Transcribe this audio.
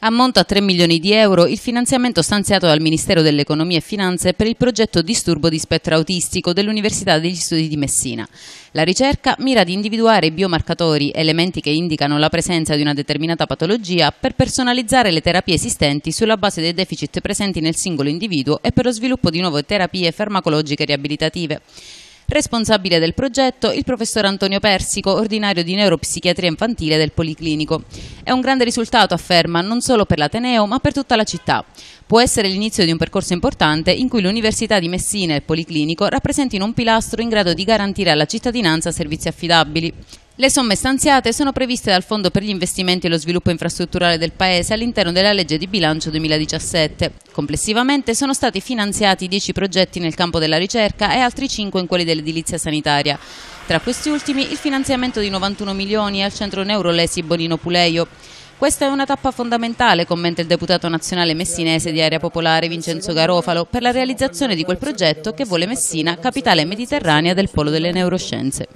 Ammonta a 3 milioni di euro il finanziamento stanziato dal Ministero dell'Economia e Finanze per il progetto Disturbo di spettro autistico dell'Università degli Studi di Messina. La ricerca mira ad individuare i biomarcatori, elementi che indicano la presenza di una determinata patologia, per personalizzare le terapie esistenti sulla base dei deficit presenti nel singolo individuo e per lo sviluppo di nuove terapie farmacologiche riabilitative. Responsabile del progetto il professor Antonio Persico, ordinario di neuropsichiatria infantile del Policlinico. È un grande risultato, afferma, non solo per l'Ateneo ma per tutta la città. Può essere l'inizio di un percorso importante in cui l'Università di Messina e il Policlinico rappresentino un pilastro in grado di garantire alla cittadinanza servizi affidabili. Le somme stanziate sono previste dal Fondo per gli investimenti e lo sviluppo infrastrutturale del Paese all'interno della legge di bilancio 2017. Complessivamente sono stati finanziati 10 progetti nel campo della ricerca e altri 5 in quelli dell'edilizia sanitaria. Tra questi ultimi il finanziamento di 91 milioni al centro neurolesi Bonino Puleio. Questa è una tappa fondamentale, commenta il deputato nazionale messinese di Area Popolare Vincenzo Garofalo, per la realizzazione di quel progetto che vuole Messina capitale mediterranea del polo delle neuroscienze.